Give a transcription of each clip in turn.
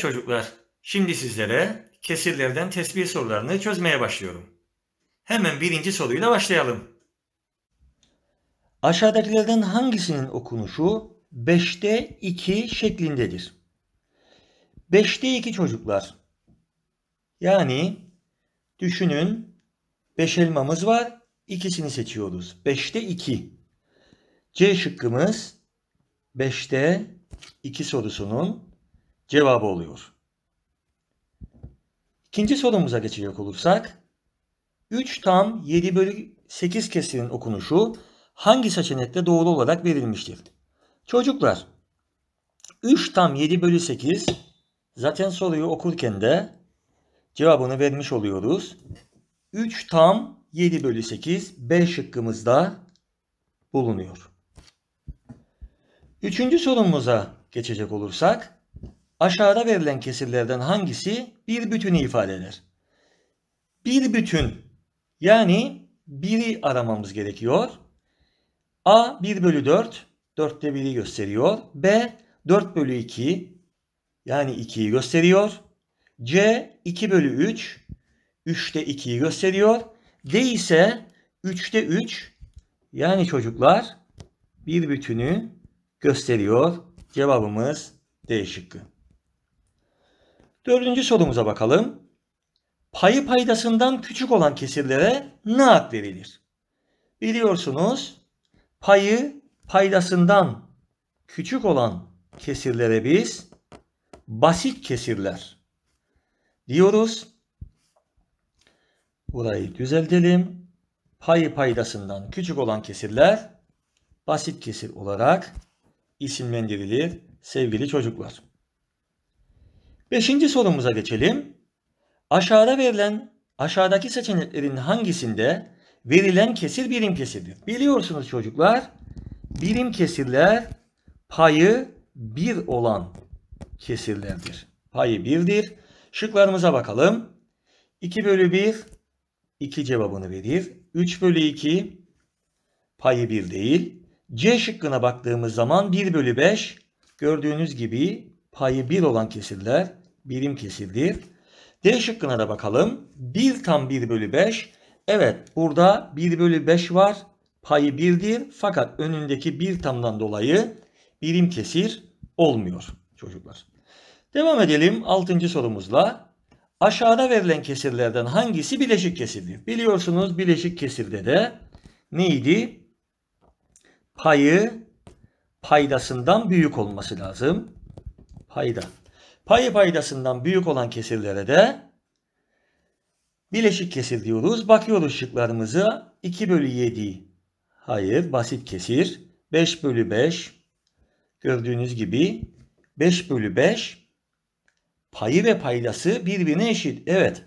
çocuklar, şimdi sizlere kesirlerden tesbih sorularını çözmeye başlıyorum. Hemen birinci soruyla başlayalım. Aşağıdakilerden hangisinin okunuşu 5'te 2 şeklindedir? 5'te 2 çocuklar. Yani düşünün 5 elmamız var. ikisini seçiyoruz. 5'te 2. C şıkkımız 5'te 2 sorusunun cevabı oluyor. İkinci sorumuza geçecek olursak 3 tam 7 bölü 8 kesirinin okunuşu hangi seçenekte doğru olarak verilmiştir? Çocuklar 3 tam 7 bölü 8 zaten soruyu okurken de cevabını vermiş oluyoruz. 3 tam 7 bölü 8 B şıkkımızda bulunuyor. Üçüncü sorumuza geçecek olursak Aşağıda verilen kesirlerden hangisi bir bütünü ifade eder? Bir bütün yani biri aramamız gerekiyor. A 1 bölü 4 4'te 1'i gösteriyor. B 4 bölü 2 yani 2'yi gösteriyor. C 2 bölü 3 3'te 2'yi gösteriyor. D ise 3'te 3 yani çocuklar bir bütünü gösteriyor. Cevabımız D şıkkı. Dördüncü sorumuza bakalım. Payı paydasından küçük olan kesirlere ne ad verilir? Biliyorsunuz payı paydasından küçük olan kesirlere biz basit kesirler diyoruz. Burayı düzeltelim. Payı paydasından küçük olan kesirler basit kesir olarak isimlendirilir sevgili çocuklar. Beşinci sorumuza geçelim. Aşağıda verilen aşağıdaki seçeneklerin hangisinde verilen kesir birim kesirdir? Biliyorsunuz çocuklar birim kesirler payı 1 olan kesirlerdir. Payı 1'dir. Şıklarımıza bakalım. 2 bölü 1 2 cevabını verir. 3 bölü 2 payı 1 değil. C şıkkına baktığımız zaman 1 bölü 5 gördüğünüz gibi payı 1 olan kesirler birim kesildi. D şıkkına da bakalım. 1 tam 1 bölü 5. Evet burada 1 bölü 5 var. Payı 1'dir. Fakat önündeki 1 tamdan dolayı birim kesir olmuyor çocuklar. Devam edelim 6. sorumuzla. Aşağıda verilen kesirlerden hangisi bileşik kesirdir? Biliyorsunuz bileşik kesirde de neydi? Payı paydasından büyük olması lazım. Payda Payı paydasından büyük olan kesirlere de bileşik kesir diyoruz. Bakıyoruz şıklarımıza. 2 bölü 7. Hayır basit kesir. 5 bölü 5. Gördüğünüz gibi 5 bölü 5. Payı ve paydası birbirine eşit. Evet.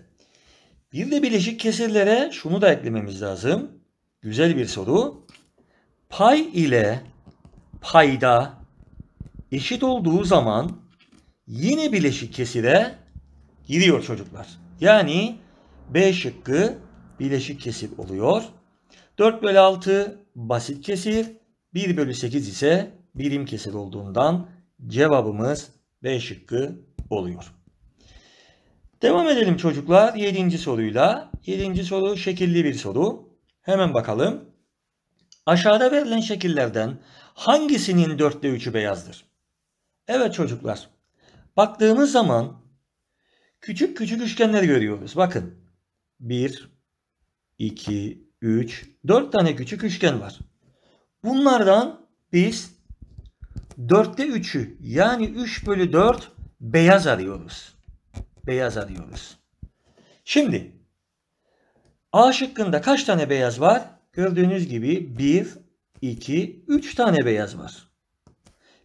Bir de bileşik kesirlere şunu da eklememiz lazım. Güzel bir soru. Pay ile payda eşit olduğu zaman yine bileşik kesire giriyor çocuklar. Yani B şıkkı bileşik kesir oluyor. 4 bölü 6 basit kesir. 1 bölü 8 ise birim kesir olduğundan cevabımız B şıkkı oluyor. Devam edelim çocuklar 7. soruyla. 7. soru şekilli bir soru. Hemen bakalım. Aşağıda verilen şekillerden hangisinin 4'te 3'ü beyazdır? Evet çocuklar Baktığımız zaman küçük küçük üçgenler görüyoruz. Bakın 1, 2, 3, 4 tane küçük üçgen var. Bunlardan biz 4'te 3'ü yani 3 bölü 4 beyaz arıyoruz. Beyaz arıyoruz. Şimdi A şıkkında kaç tane beyaz var? Gördüğünüz gibi 1, 2, 3 tane beyaz var.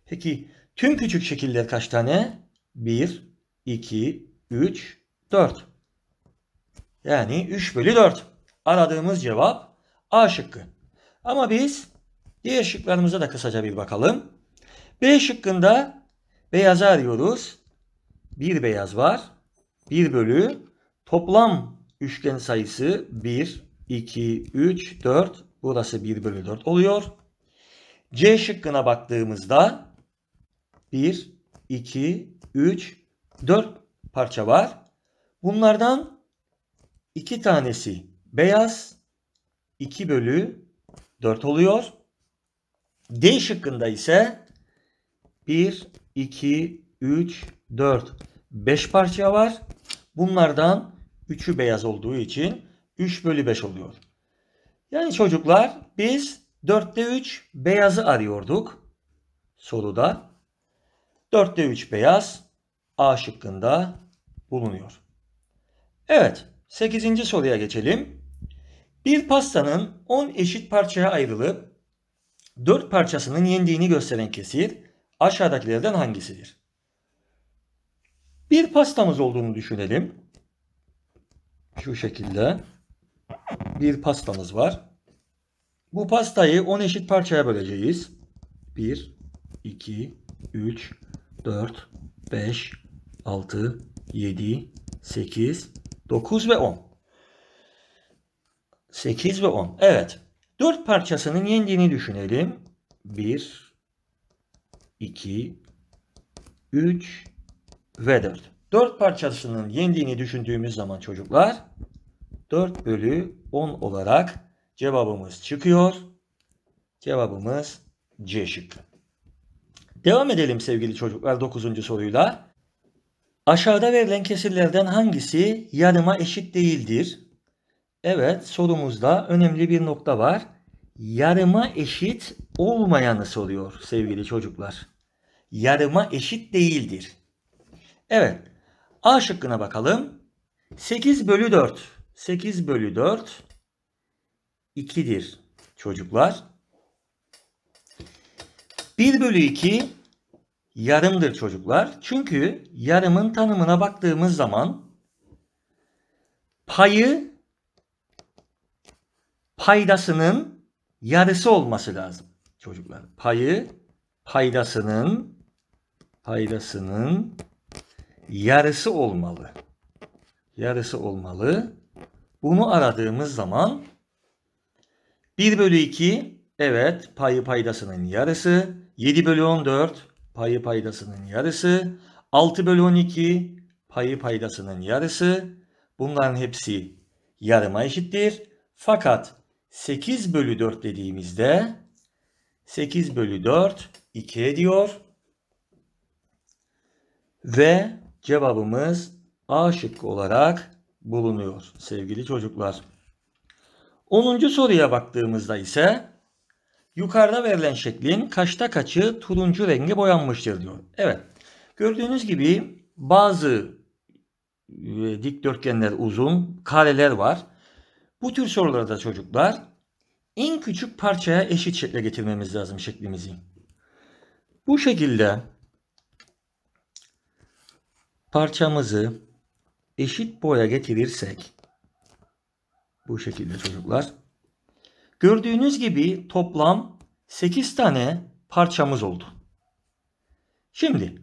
Peki tüm küçük şekiller kaç tane? 1, 2, 3, 4. Yani 3 bölü 4. Aradığımız cevap A şıkkı. Ama biz diğer şıklarımıza da kısaca bir bakalım. B şıkkında beyaza arıyoruz. Bir beyaz var. 1 bölü toplam üçgen sayısı 1, 2, 3, 4. Burası 1 bölü 4 oluyor. C şıkkına baktığımızda 1, 2, 3, 4 parça var. Bunlardan 2 tanesi beyaz 2 bölü 4 oluyor. D şıkkında ise 1, 2, 3, 4, 5 parça var. Bunlardan 3'ü beyaz olduğu için 3 bölü 5 oluyor. Yani çocuklar biz 4'te 3 beyazı arıyorduk soruda. 4'te 3 beyaz A şıkkında bulunuyor. Evet 8. soruya geçelim. Bir pastanın 10 eşit parçaya ayrılıp 4 parçasının yendiğini gösteren kesir aşağıdakilerden hangisidir? Bir pastamız olduğunu düşünelim. Şu şekilde bir pastamız var. Bu pastayı 10 eşit parçaya böleceğiz. 1, 2, 3, 4, 5, 6, 7, 8, 9 ve 10. 8 ve 10. Evet. 4 parçasının yendiğini düşünelim. 1, 2, 3 ve 4. 4 parçasının yendiğini düşündüğümüz zaman çocuklar 4 bölü 10 olarak cevabımız çıkıyor. Cevabımız C şıkkı. Devam edelim sevgili çocuklar 9. soruyla. Aşağıda verilen kesirlerden hangisi yarıma eşit değildir? Evet sorumuzda önemli bir nokta var. Yarıma eşit olmayanı soruyor sevgili çocuklar. Yarıma eşit değildir. Evet A şıkkına bakalım. 8 bölü 4. 8 bölü 4 2'dir çocuklar. 1 bölü 2 yarımdır çocuklar. Çünkü yarımın tanımına baktığımız zaman payı paydasının yarısı olması lazım çocuklar. Payı paydasının paydasının yarısı olmalı. Yarısı olmalı. Bunu aradığımız zaman 1 bölü 2 evet payı paydasının yarısı. 7 bölü 14 payı paydasının yarısı. 6 bölü 12 payı paydasının yarısı. Bunların hepsi yarıma eşittir. Fakat 8 bölü 4 dediğimizde 8 bölü 4 2 ediyor. Ve cevabımız A şıkkı olarak bulunuyor sevgili çocuklar. 10. soruya baktığımızda ise Yukarıda verilen şeklin kaçta kaçı turuncu rengi boyanmıştır diyor. Evet. Gördüğünüz gibi bazı e, dikdörtgenler uzun, kareler var. Bu tür sorularda çocuklar en küçük parçaya eşit şekle getirmemiz lazım şeklimizi. Bu şekilde parçamızı eşit boya getirirsek bu şekilde çocuklar Gördüğünüz gibi toplam 8 tane parçamız oldu. Şimdi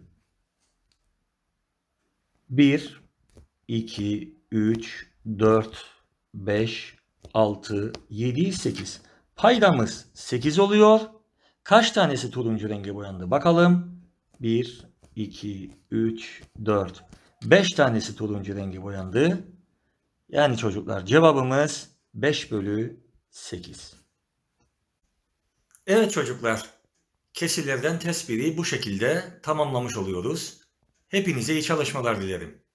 1, 2, 3, 4, 5, 6, 7, 8. Paydamız 8 oluyor. Kaç tanesi turuncu renge boyandı bakalım. 1, 2, 3, 4. 5 tanesi turuncu renge boyandı. Yani çocuklar cevabımız 5 bölü 8. Evet çocuklar, kesirlerden tesbiri bu şekilde tamamlamış oluyoruz. Hepinize iyi çalışmalar dilerim.